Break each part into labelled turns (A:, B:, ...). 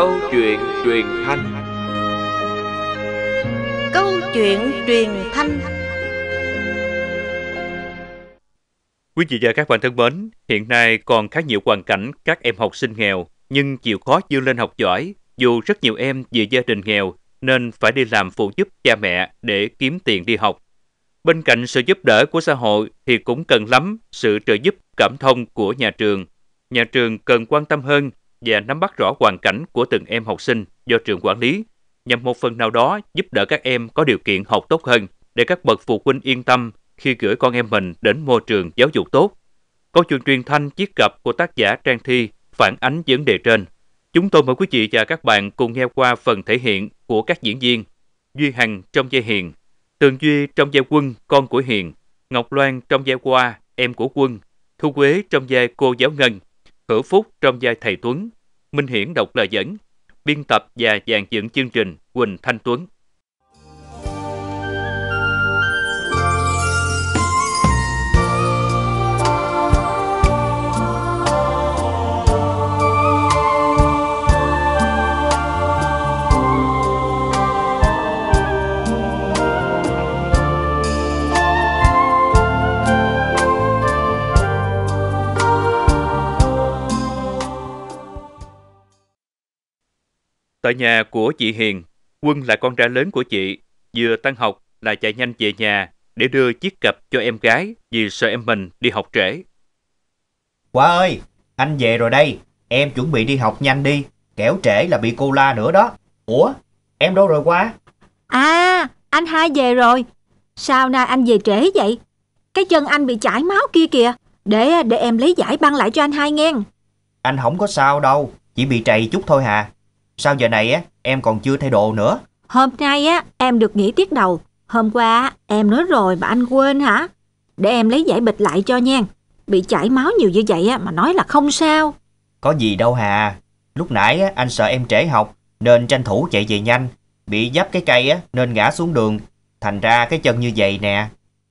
A: Câu chuyện truyền thanh
B: Câu chuyện truyền thanh
C: Quý vị và các bạn thân mến, hiện nay còn khá nhiều hoàn cảnh các em học sinh nghèo nhưng chịu khó dương lên học giỏi dù rất nhiều em vì gia đình nghèo nên phải đi làm phụ giúp cha mẹ để kiếm tiền đi học. Bên cạnh sự giúp đỡ của xã hội thì cũng cần lắm sự trợ giúp cảm thông của nhà trường. Nhà trường cần quan tâm hơn và nắm bắt rõ hoàn cảnh của từng em học sinh do trường quản lý nhằm một phần nào đó giúp đỡ các em có điều kiện học tốt hơn để các bậc phụ huynh yên tâm khi gửi con em mình đến môi trường giáo dục tốt. Câu chuyện truyền thanh chiếc cặp của tác giả Trang Thi phản ánh vấn đề trên. Chúng tôi mời quý vị và các bạn cùng nghe qua phần thể hiện của các diễn viên Duy Hằng trong vai Hiền, Tường Duy trong vai Quân, con của Hiền, Ngọc Loan trong vai Qua, em của Quân, Thu Quế trong vai cô giáo Ngân. Hữu Phúc trong vai thầy Tuấn, Minh Hiển đọc lời dẫn, biên tập và dàn dựng chương trình Quỳnh Thanh Tuấn. ở nhà của chị Hiền, Quân là con trai lớn của chị, vừa tan học là chạy nhanh về nhà để đưa chiếc cặp cho em gái vì sợ em mình đi học trễ.
D: Quá ơi, anh về rồi đây, em chuẩn bị đi học nhanh đi, kẻo trễ là bị cô la nữa đó. Ủa, em đâu rồi Quá?
E: À, anh hai về rồi. Sao nay anh về trễ vậy? Cái chân anh bị chảy máu kia kìa, để để em lấy giải băng lại cho anh hai nghe.
D: Anh không có sao đâu, chỉ bị trầy chút thôi hà. Sao giờ này á em còn chưa thay đồ nữa?
E: Hôm nay á em được nghỉ tiết đầu. Hôm qua em nói rồi mà anh quên hả? Để em lấy giải bịch lại cho nha. Bị chảy máu nhiều như vậy á mà nói là không sao.
D: Có gì đâu Hà. Lúc nãy á, anh sợ em trễ học nên tranh thủ chạy về nhanh. Bị dấp cái cây á nên ngã xuống đường. Thành ra cái chân như vậy nè.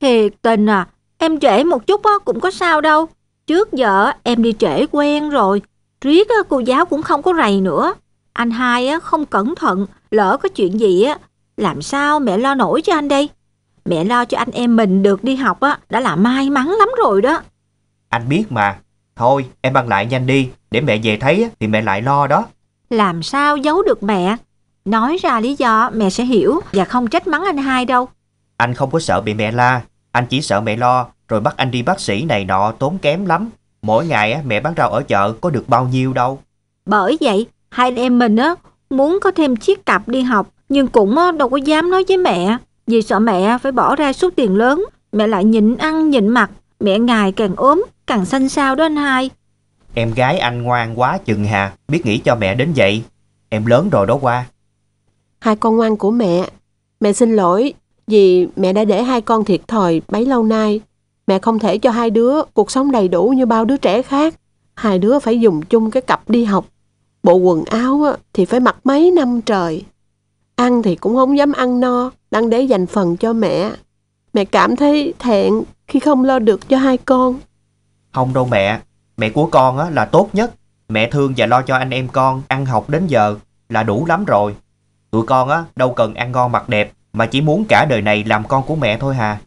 E: Thiệt tình à. Em trễ một chút á cũng có sao đâu. Trước giờ em đi trễ quen rồi. Riết á, cô giáo cũng không có rầy nữa. Anh hai á, không cẩn thận, lỡ có chuyện gì á, làm sao mẹ lo nổi cho anh đây? Mẹ lo cho anh em mình được đi học á, đã là may mắn lắm rồi đó.
D: Anh biết mà, thôi em băng lại nhanh đi, để mẹ về thấy thì mẹ lại lo đó.
E: Làm sao giấu được mẹ? Nói ra lý do mẹ sẽ hiểu và không trách mắng anh hai đâu.
D: Anh không có sợ bị mẹ la, anh chỉ sợ mẹ lo rồi bắt anh đi bác sĩ này nọ tốn kém lắm. Mỗi ngày mẹ bán rau ở chợ có được bao nhiêu đâu.
E: Bởi vậy Hai em mình á, muốn có thêm chiếc cặp đi học, nhưng cũng á, đâu có dám nói với mẹ, vì sợ mẹ phải bỏ ra số tiền lớn. Mẹ lại nhịn ăn nhịn mặt, mẹ ngài càng ốm, càng xanh xao đó anh hai.
D: Em gái anh ngoan quá chừng hà, biết nghĩ cho mẹ đến vậy. Em lớn rồi đó qua.
E: Hai con ngoan
B: của mẹ, mẹ xin lỗi vì mẹ đã để hai con thiệt thòi bấy lâu nay. Mẹ không thể cho hai đứa cuộc sống đầy đủ như bao đứa trẻ khác. Hai đứa phải dùng chung cái cặp đi học Bộ quần áo thì phải mặc mấy năm trời. Ăn thì cũng không dám ăn no, đang để dành phần cho mẹ. Mẹ cảm thấy thẹn khi không lo được cho hai con.
D: Không đâu mẹ, mẹ của con là tốt nhất. Mẹ thương và lo cho anh em con ăn học đến giờ là đủ lắm rồi. Tụi con á, đâu cần ăn ngon mặc đẹp mà chỉ muốn cả đời này làm con của mẹ thôi hà.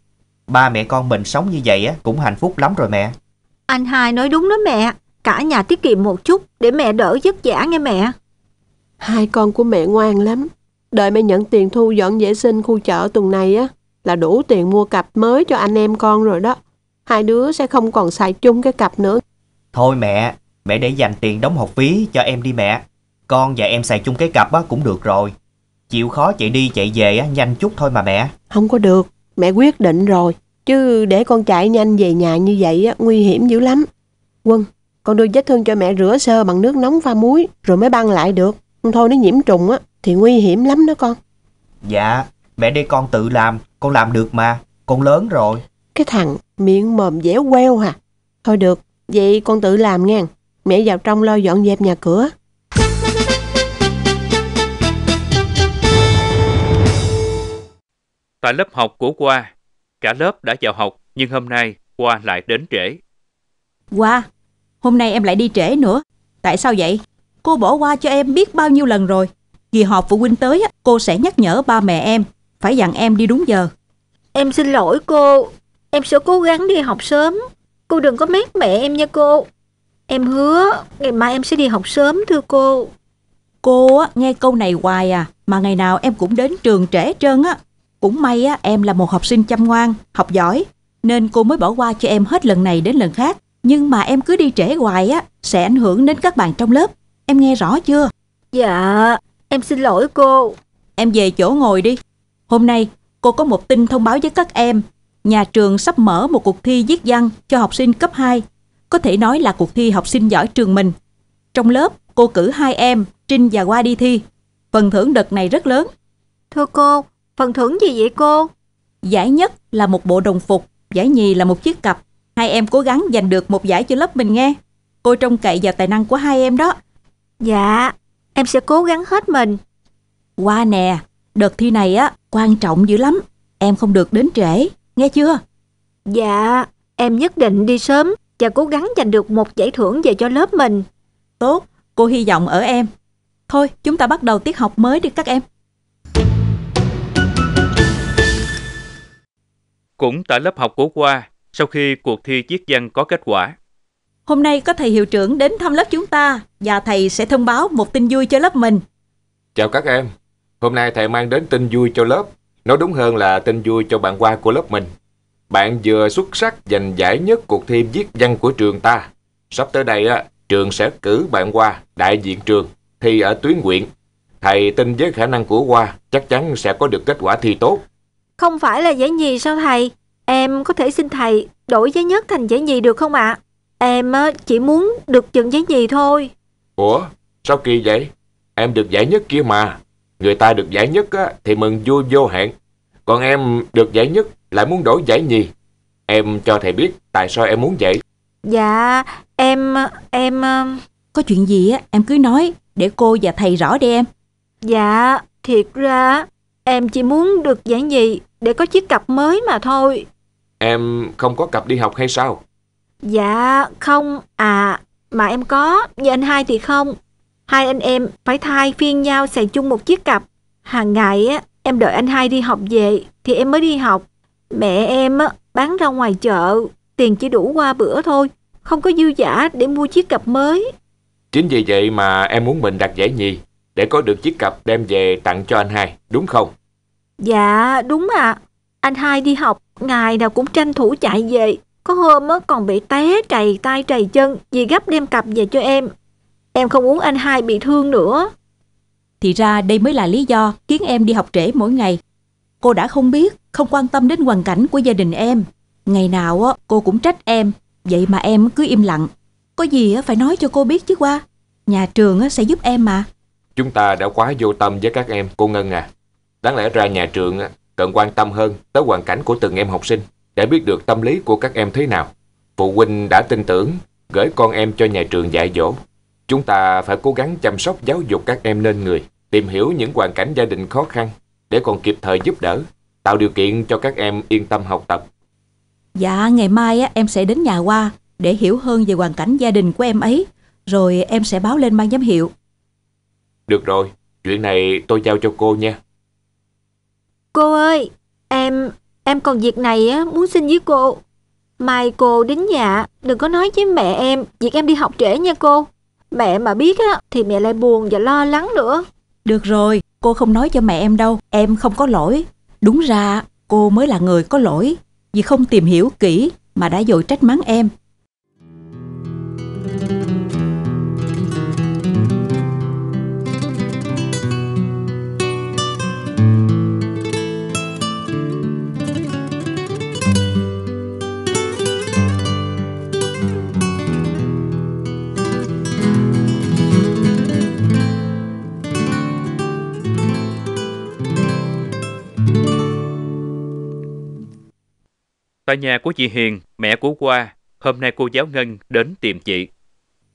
D: Ba mẹ con mình sống như vậy á, cũng hạnh phúc lắm rồi mẹ.
E: Anh hai nói đúng đó mẹ. Cả nhà tiết kiệm một chút để mẹ đỡ vất vả nghe mẹ. Hai con của mẹ ngoan lắm. Đợi mẹ nhận
B: tiền thu dọn vệ sinh khu chợ tuần này á là đủ tiền mua cặp mới cho anh em con rồi đó. Hai đứa sẽ không còn xài chung cái cặp nữa.
D: Thôi mẹ, mẹ để dành tiền đóng học phí cho em đi mẹ. Con và em xài chung cái cặp á, cũng được rồi. Chịu khó chạy đi chạy về á, nhanh chút thôi mà mẹ.
B: Không có được, mẹ quyết định rồi. Chứ để con chạy nhanh về nhà như vậy á, nguy hiểm dữ lắm. Quân, con đưa vết thương cho mẹ rửa sơ bằng nước nóng pha muối rồi mới băng lại được. Không thôi nó nhiễm trùng á thì nguy hiểm lắm đó con.
D: Dạ, mẹ để con tự làm, con làm được mà, con lớn rồi.
B: Cái thằng miệng mồm dẻo queo hả? Thôi được, vậy con tự làm nghe. Mẹ vào trong lo dọn dẹp nhà cửa.
C: Tại lớp học của Qua, cả lớp đã vào học nhưng hôm nay Qua lại đến trễ.
F: Qua, Hôm nay em lại đi trễ nữa. Tại sao vậy? Cô bỏ qua cho em biết bao nhiêu lần rồi. Kỳ họp phụ huynh tới, cô sẽ nhắc nhở
E: ba mẹ em. Phải dặn em đi đúng giờ. Em xin lỗi cô. Em sẽ cố gắng đi học sớm. Cô đừng có mát mẹ em nha cô. Em hứa, ngày mai em sẽ đi học sớm thưa cô. Cô nghe câu này hoài à, mà ngày nào em cũng đến
F: trường trễ trơn á. Cũng may á, em là một học sinh chăm ngoan, học giỏi, nên cô mới bỏ qua cho em hết lần này đến lần khác. Nhưng mà em cứ đi trễ hoài á, sẽ ảnh hưởng đến các bạn trong lớp. Em nghe rõ chưa? Dạ, em xin lỗi cô. Em về chỗ ngồi đi. Hôm nay, cô có một tin thông báo với các em. Nhà trường sắp mở một cuộc thi viết văn cho học sinh cấp 2. Có thể nói là cuộc thi học sinh giỏi trường mình. Trong lớp, cô cử hai em, Trinh và Qua đi thi. Phần thưởng đợt này rất lớn. Thưa cô, phần thưởng gì vậy cô? Giải nhất là một bộ đồng phục, giải nhì là một chiếc cặp, Hai em cố gắng giành được một giải cho lớp mình nghe. Cô trông cậy vào tài năng của hai em đó. Dạ, em sẽ cố gắng hết mình. Qua nè, đợt
E: thi này á quan trọng dữ lắm. Em không được đến trễ, nghe chưa? Dạ, em nhất định đi sớm và cố gắng giành được một giải thưởng về cho lớp mình. Tốt,
F: cô hy vọng ở em. Thôi, chúng ta bắt đầu tiết học mới đi các em.
C: Cũng tại lớp học của Qua, sau
A: khi cuộc thi viết văn có kết quả.
F: Hôm nay có thầy hiệu trưởng đến thăm lớp chúng ta và thầy sẽ thông báo một tin vui cho lớp mình.
A: Chào các em, hôm nay thầy mang đến tin vui cho lớp, nói đúng hơn là tin vui cho bạn qua của lớp mình. Bạn vừa xuất sắc giành giải nhất cuộc thi viết văn của trường ta. Sắp tới đây, á, trường sẽ cử bạn qua đại diện trường thi ở tuyến huyện. Thầy tin với khả năng của qua chắc chắn sẽ có được kết quả thi tốt.
E: Không phải là giải nhì sao thầy? Em có thể xin thầy đổi giấy nhất thành giấy nhì được không ạ? Em chỉ muốn được nhận giấy nhì thôi.
A: Ủa, sao kỳ vậy? Em được giải nhất kia mà. Người ta được giải nhất á, thì mừng vui vô hạn. Còn em được giải nhất lại muốn đổi giải nhì. Em cho thầy biết tại sao em muốn vậy.
E: Dạ, em... em... Ờ, có chuyện gì á, em cứ nói để cô và thầy rõ đi em. Dạ, thiệt ra em chỉ muốn được giải nhì để có chiếc cặp mới mà thôi.
A: Em không có cặp
E: đi học hay sao? Dạ, không à, mà em có, nhưng anh hai thì không. Hai anh em phải thay phiên nhau xài chung một chiếc cặp. Hàng ngày á, em đợi anh hai đi học về thì em mới đi học. Mẹ em á, bán ra ngoài chợ, tiền chỉ đủ qua bữa thôi, không có dư giả để mua chiếc cặp mới.
A: Chính vì vậy mà em muốn mình đặt giải nhì để có được chiếc cặp đem về tặng cho anh hai, đúng không?
E: Dạ, đúng ạ. À. Anh hai đi học ngày nào cũng tranh thủ chạy về. Có hôm còn bị té trầy tay trầy chân vì gấp đem cặp về cho em. Em không muốn anh hai bị thương nữa. Thì ra đây mới là lý do khiến em đi học trễ
F: mỗi ngày. Cô đã không biết, không quan tâm đến hoàn cảnh của gia đình em. Ngày nào cô cũng trách em, vậy mà em cứ im lặng. Có gì phải nói cho cô biết chứ qua. Nhà trường sẽ giúp em mà.
A: Chúng ta đã quá vô tâm với các em, cô Ngân à. Đáng lẽ ra nhà trường cần quan tâm hơn tới hoàn cảnh của từng em học sinh để biết được tâm lý của các em thế nào. Phụ huynh đã tin tưởng, gửi con em cho nhà trường dạy dỗ. Chúng ta phải cố gắng chăm sóc giáo dục các em nên người, tìm hiểu những hoàn cảnh gia đình khó khăn để còn kịp thời giúp đỡ, tạo điều kiện cho các em yên tâm học tập.
F: Dạ, ngày mai em sẽ đến nhà qua để hiểu hơn về hoàn cảnh gia đình của em ấy, rồi em sẽ báo
E: lên ban giám hiệu.
A: Được rồi, chuyện này tôi giao cho cô nha.
E: Cô ơi, em, em còn việc này á, muốn xin với cô. Mai cô đến nhà, đừng có nói với mẹ em, việc em đi học trễ nha cô. Mẹ mà biết á, thì mẹ lại buồn và lo lắng nữa. Được rồi, cô không nói cho mẹ em đâu, em
F: không có lỗi. Đúng ra, cô mới là người có lỗi, vì không tìm hiểu kỹ mà đã dội trách mắng em
C: Tại nhà của chị Hiền, mẹ của Hoa, hôm nay cô giáo Ngân đến tìm chị.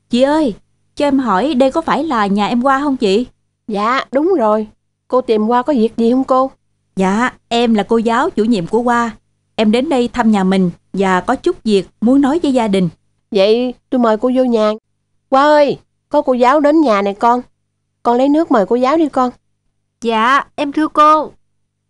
F: Chị ơi, cho em hỏi đây có phải là nhà em Hoa không chị? Dạ, đúng rồi. Cô tìm Hoa có việc gì không cô? Dạ, em là cô giáo chủ nhiệm của Hoa. Em đến đây thăm nhà mình và có chút việc muốn nói với gia đình. Vậy tôi mời cô vô nhà. Hoa ơi, có cô
B: giáo đến nhà này con. Con lấy nước mời cô giáo đi con.
E: Dạ, em thưa cô.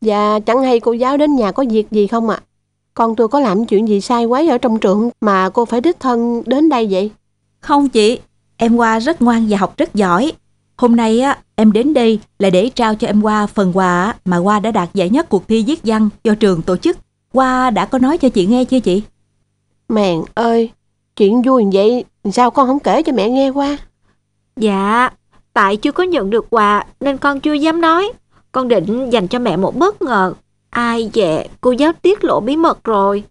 B: Dạ, chẳng hay cô giáo đến nhà có việc gì không ạ? À? Con tôi có làm chuyện gì sai quấy ở
F: trong trường mà cô phải đích thân đến đây vậy? Không chị, em qua rất ngoan và học rất giỏi. Hôm nay á em đến đây là để trao cho em qua phần quà mà qua đã đạt giải nhất cuộc thi viết văn do trường tổ chức. Qua đã có nói cho chị nghe chưa chị?
E: Mèn ơi, chuyện vui vậy sao con không kể cho mẹ nghe qua? Dạ, tại chưa có nhận được quà nên con chưa dám nói. Con định dành cho mẹ một bất ngờ Ai dè, cô giáo tiết lộ bí mật rồi.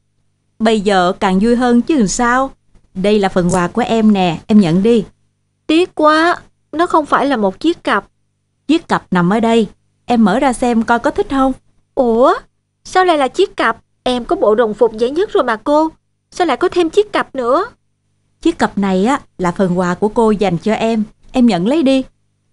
E: Bây giờ
F: càng vui hơn chứ làm sao. Đây là phần quà của em nè, em nhận đi. Tiếc quá,
E: nó không phải là một chiếc cặp. Chiếc cặp nằm ở đây, em mở ra xem coi có thích không. Ủa, sao lại là chiếc cặp? Em có bộ đồng phục dễ nhất rồi mà cô. Sao lại có thêm chiếc cặp nữa? Chiếc cặp này á
F: là phần quà của cô dành cho em, em nhận lấy đi.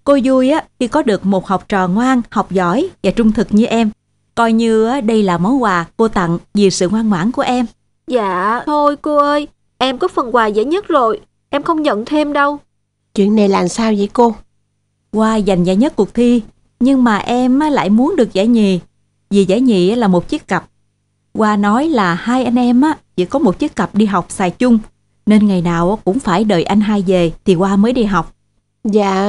F: Cô vui á khi có được một học trò ngoan, học giỏi và trung thực như em. Coi như đây là món quà cô tặng vì sự ngoan ngoãn của em.
E: Dạ, thôi cô ơi, em có phần quà dễ nhất rồi, em không nhận thêm đâu. Chuyện này làm
F: sao vậy cô? Qua giành giải nhất cuộc thi, nhưng mà em lại muốn được giải nhì. Vì giải nhì là một chiếc cặp. Qua nói là hai anh em chỉ có một chiếc cặp đi học xài chung, nên ngày nào cũng phải đợi anh hai về thì Qua mới đi học.
B: Dạ,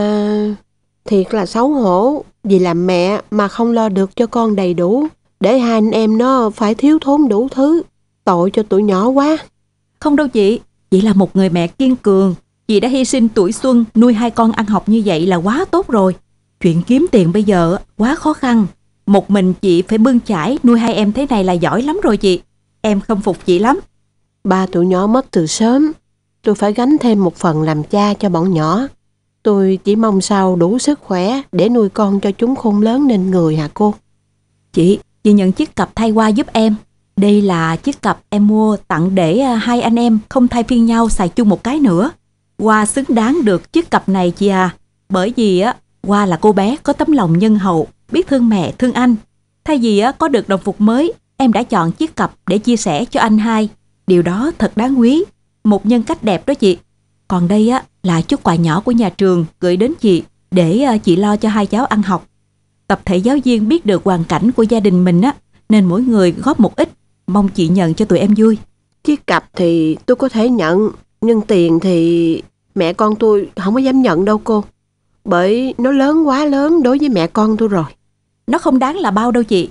B: thiệt là xấu hổ. Vì làm mẹ mà không lo được cho con
F: đầy đủ, để hai anh em nó phải thiếu thốn đủ thứ, tội cho tuổi nhỏ quá. Không đâu chị, chị là một người mẹ kiên cường, chị đã hy sinh tuổi xuân nuôi hai con ăn học như vậy là quá tốt rồi. Chuyện kiếm tiền bây giờ quá khó khăn, một mình chị phải bươn chải nuôi hai em thế này là giỏi lắm rồi chị. Em không phục chị lắm.
B: Ba tụi nhỏ mất từ sớm, tôi phải gánh thêm một phần làm cha cho bọn nhỏ. Tôi chỉ mong sao đủ sức khỏe để nuôi con cho chúng khôn lớn nên người hả cô?
F: Chị, chị nhận chiếc cặp thay qua giúp em. Đây là chiếc cặp em mua tặng để à, hai anh em không thay phiên nhau xài chung một cái nữa. Hoa xứng đáng được chiếc cặp này chị à. Bởi vì á, Hoa là cô bé có tấm lòng nhân hậu, biết thương mẹ, thương anh. Thay vì á, có được đồng phục mới, em đã chọn chiếc cặp để chia sẻ cho anh hai. Điều đó thật đáng quý. Một nhân cách đẹp đó chị. Còn đây á là chút quà nhỏ của nhà trường gửi đến chị để ờ, chị lo cho hai cháu ăn học. Tập thể giáo viên biết được hoàn cảnh của gia đình mình á nên mỗi người góp một ít, mong chị nhận cho tụi em vui. Chiếc cặp thì tôi có thể nhận, nhưng tiền thì mẹ con tôi không có dám nhận đâu cô. Bởi nó lớn quá lớn đối với mẹ con tôi rồi. Nó không đáng là bao đâu chị.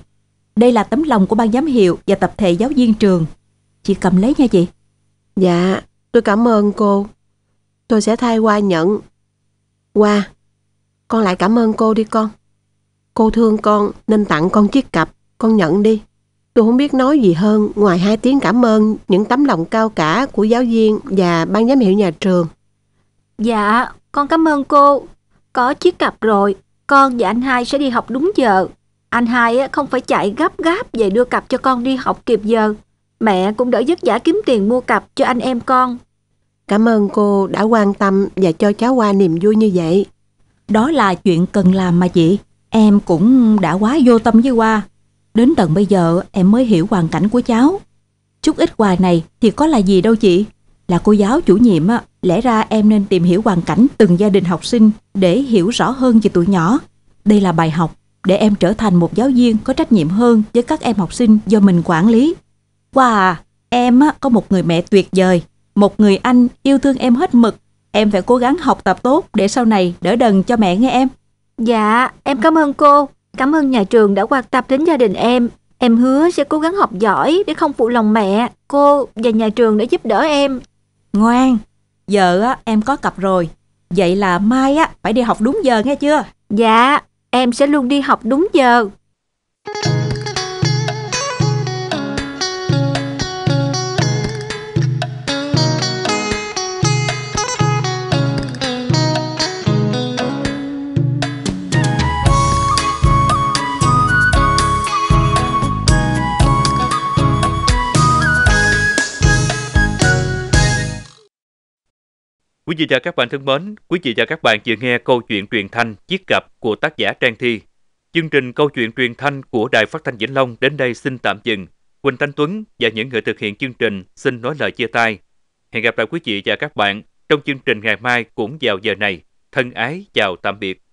F: Đây là tấm lòng của ban giám hiệu và tập thể giáo viên trường. Chị cầm lấy nha chị.
B: Dạ, tôi cảm ơn cô. Tôi sẽ thay qua nhận. Qua, con lại cảm ơn cô đi con. Cô thương con nên tặng con chiếc cặp, con nhận đi. Tôi không biết nói gì hơn ngoài hai tiếng cảm ơn những tấm lòng cao cả của giáo viên và ban giám hiệu nhà trường.
E: Dạ, con cảm ơn cô. Có chiếc cặp rồi, con và anh hai sẽ đi học đúng giờ. Anh hai không phải chạy gấp gáp về đưa cặp cho con đi học kịp giờ. Mẹ cũng đỡ vất vả kiếm tiền mua cặp cho anh em con. Cảm
F: ơn cô đã quan tâm và cho cháu qua niềm vui như vậy. Đó là chuyện cần làm mà chị. Em cũng đã quá vô tâm với Hoa. Đến tận bây giờ em mới hiểu hoàn cảnh của cháu. Chút ít quà này thì có là gì đâu chị. Là cô giáo chủ nhiệm á, lẽ ra em nên tìm hiểu hoàn cảnh từng gia đình học sinh để hiểu rõ hơn về tuổi nhỏ. Đây là bài học để em trở thành một giáo viên có trách nhiệm hơn với các em học sinh do mình quản lý. Hoa à, em á, có một người mẹ tuyệt vời một người anh yêu thương em hết mực, em phải cố gắng học tập tốt để sau
E: này đỡ đần cho mẹ nghe em. Dạ, em cảm ơn cô. Cảm ơn nhà trường đã quan tâm đến gia đình em. Em hứa sẽ cố gắng học giỏi để không phụ lòng mẹ, cô và nhà trường đã giúp đỡ em. Ngoan, giờ em có cặp rồi. Vậy là mai á phải đi học đúng giờ nghe chưa? Dạ, em sẽ luôn đi học đúng giờ. Thank you.
C: Quý vị và các bạn thân mến, quý vị và các bạn vừa nghe câu chuyện truyền thanh Chiếc cặp của tác giả Trang Thi. Chương trình câu chuyện truyền thanh của Đài Phát thanh Vĩnh Long đến đây xin tạm dừng. Quỳnh Thanh Tuấn và những người thực hiện chương trình xin nói lời chia tay. Hẹn gặp lại quý vị và các bạn trong chương trình ngày mai cũng vào giờ này. Thân ái chào tạm biệt.